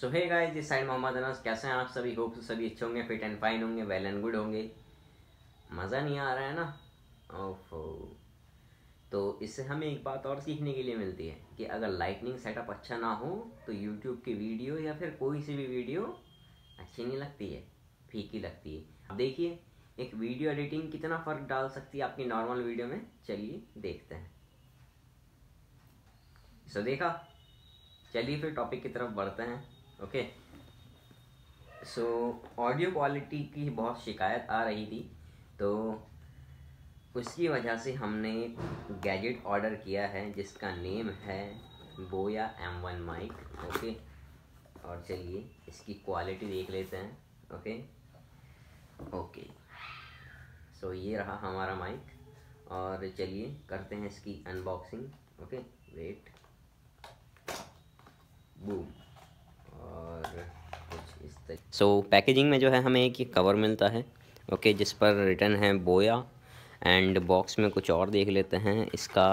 सो hey guys इस side Mohammad Anas कैसे हैं आप सभी होप सभी अच्छे होंगे फिट एंड फाइन होंगे वेल एंड गुड होंगे मज़ा नहीं आ रहा है ना ओफो तो इससे हमें एक बात और सीखने के लिए मिलती है कि अगर लाइटनिंग सेटअप अच्छा ना हो तो यूट्यूब की वीडियो या फिर कोई सी भी वीडियो अच्छी नहीं लगती है फीकी लगती है अब देखिए एक वीडियो एडिटिंग कितना फ़र्क डाल सकती है आपकी नॉर्मल वीडियो में चलिए देखते हैं सो देखा चलिए फिर टॉपिक की तरफ बढ़ते हैं ओके सो ऑडियो क्वालिटी की बहुत शिकायत आ रही थी तो उसकी वजह से हमने गैजेट ऑर्डर किया है जिसका नेम है बोया एम वन माइक ओके और चलिए इसकी क्वालिटी देख लेते हैं ओके ओके सो ये रहा हमारा माइक और चलिए करते हैं इसकी unboxing okay wait boom so so, packaging में जो है हमें एक ये कवर मिलता है ओके okay, जिस पर रिटर्न है बोया एंड बॉक्स में कुछ और देख लेते हैं इसका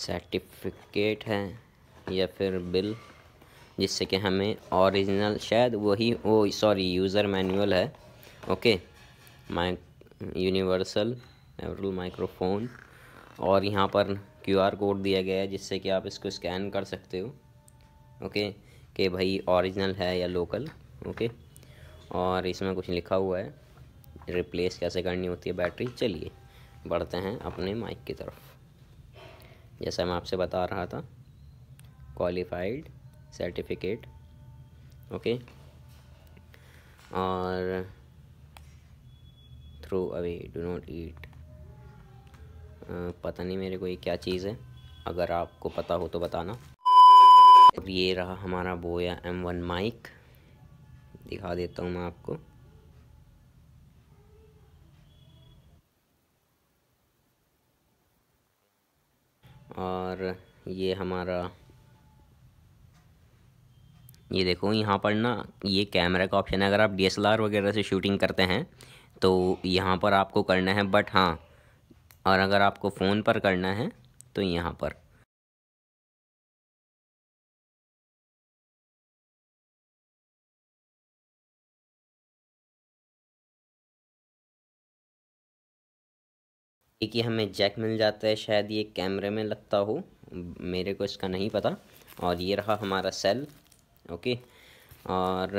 सर्टिफिकेट है या फिर बिल जिससे कि हमें ओरिजिनल शायद वही वो सॉरी यूज़र मैनुअल है ओके माइक यूनिवर्सल एवरल माइक्रोफोन और यहाँ पर क्यूआर कोड दिया गया है जिससे कि आप इसको स्कैन कर सकते हो ओके कि भाई ओरिजिनल है या लोकल ओके और इसमें कुछ लिखा हुआ है रिप्लेस कैसे करनी होती है बैटरी चलिए बढ़ते हैं अपने माइक की तरफ जैसा मैं आपसे बता रहा था क्वालिफाइड सर्टिफिकेट ओके और throw away do not eat पता नहीं मेरे को ये क्या चीज़ है अगर आपको पता हो तो बताना और ये रहा हमारा बोया एम वन माइक दिखा देता हूँ मैं आपको और ये हमारा ये देखो यहाँ पर ना ये कैमरा का ऑप्शन है अगर आप डी वगैरह से शूटिंग करते हैं तो यहाँ पर आपको करना है बट हाँ और अगर आपको फ़ोन पर करना है तो यहाँ पर एक ही हमें जैक मिल जाता है शायद ये कैमरे में लगता हो मेरे को इसका नहीं पता और ये रहा हमारा सेल ओके और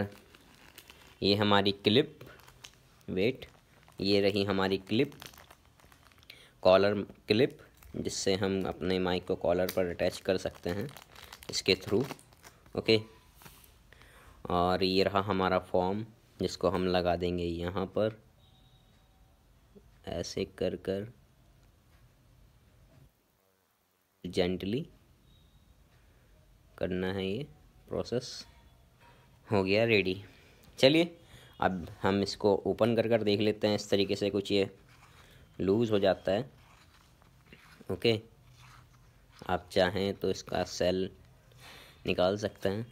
ये हमारी क्लिप वेट ये रही हमारी क्लिप कॉलर क्लिप जिससे हम अपने माइक को कॉलर पर अटैच कर सकते हैं इसके थ्रू ओके और ये रहा हमारा फॉर्म जिसको हम लगा देंगे यहाँ पर ऐसे कर कर जेंटली करना है ये प्रोसेस हो गया रेडी चलिए अब हम इसको ओपन कर कर देख लेते हैं इस तरीके से कुछ ये लूज़ हो जाता है ओके आप चाहें तो इसका सेल निकाल सकते हैं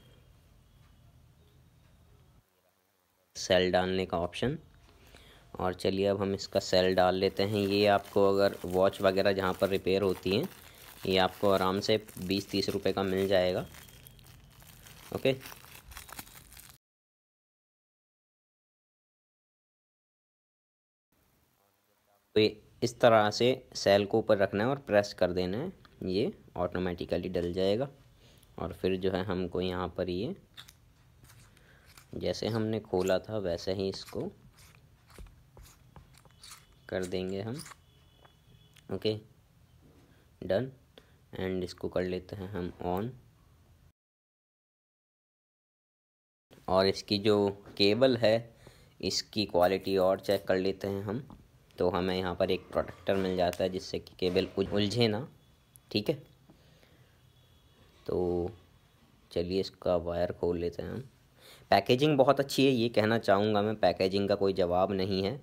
सेल डालने का ऑप्शन और चलिए अब हम इसका सेल डाल लेते हैं ये आपको अगर वॉच वगैरह जहाँ पर रिपेयर होती है ये आपको आराम से बीस तीस रुपये का मिल जाएगा ओके तो ये इस तरह से सेल को ऊपर रखना है और प्रेस कर देना है ये ऑटोमेटिकली डल जाएगा और फिर जो है हमको यहाँ पर ये जैसे हमने खोला था वैसे ही इसको कर देंगे हम ओके डन एंड इसको कर लेते हैं हम ऑन और इसकी जो केबल है इसकी क्वालिटी और चेक कर लेते हैं हम तो हमें यहाँ पर एक प्रोटेक्टर मिल जाता है जिससे कि केबल उलझे ना ठीक है तो चलिए इसका वायर खोल लेते हैं हम पैकेजिंग बहुत अच्छी है ये कहना चाहूँगा मैं पैकेजिंग का कोई जवाब नहीं है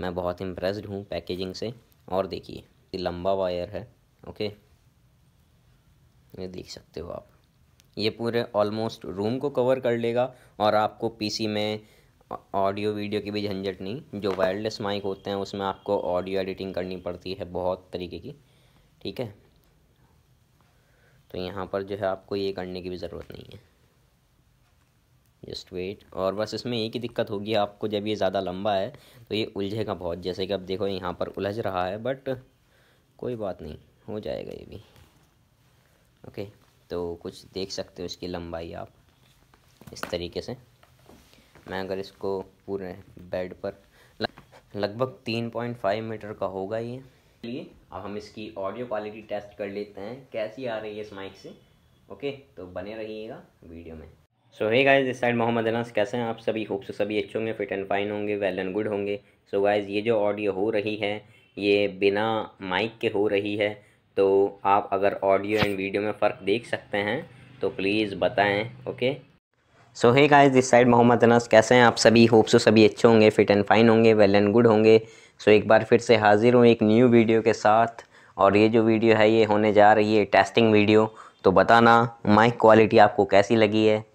मैं बहुत इम्प्रेस्ड हूँ पैकेजिंग से और देखिए लंबा वायर है ओके ये देख सकते हो आप ये पूरे ऑलमोस्ट रूम को कवर कर लेगा और आपको पीसी में ऑडियो वीडियो की भी झंझट नहीं जो वायरलेस माइक होते हैं उसमें आपको ऑडियो एडिटिंग करनी पड़ती है बहुत तरीके की ठीक है तो यहाँ पर जो है आपको ये करने की भी ज़रूरत नहीं है जस्ट वेट और बस इसमें एक ही दिक्कत होगी आपको जब ये ज़्यादा लंबा है तो ये उलझेगा बहुत जैसे कि आप देखो यहाँ पर उलझ रहा है बट कोई बात नहीं हो जाएगा ये भी ओके तो कुछ देख सकते हो इसकी लंबाई आप इस तरीके से मैं अगर इसको पूरे बेड पर लगभग तीन पॉइंट फाइव मीटर का होगा ये चलिए अब हम इसकी ऑडियो क्वालिटी टेस्ट कर लेते हैं कैसी आ रही है इस माइक से ओके तो बने रहिएगा वीडियो में सो हे गाइस इस साइड मोहम्मद अनास कैसे हैं आप सभी होप से सभी अच्छे होंगे फिट एंड फाइन होंगे वेल एंड गुड होंगे सो गाइस ये जो ऑडियो हो रही है ये बिना माइक के हो रही है तो आप अगर ऑडियो एंड वीडियो में फ़र्क देख सकते हैं तो प्लीज़ बताएं okay so hey guys this side Mohammad Anas कैसे हैं आप सभी होप सो तो सभी अच्छे होंगे फिट एंड फाइन होंगे वेल एंड गुड होंगे सो so, एक बार फिर से हाज़िर हूँ एक न्यू वीडियो के साथ और ये जो वीडियो है ये होने जा रही है टेस्टिंग वीडियो तो बताना माइक क्वालिटी आपको कैसी लगी है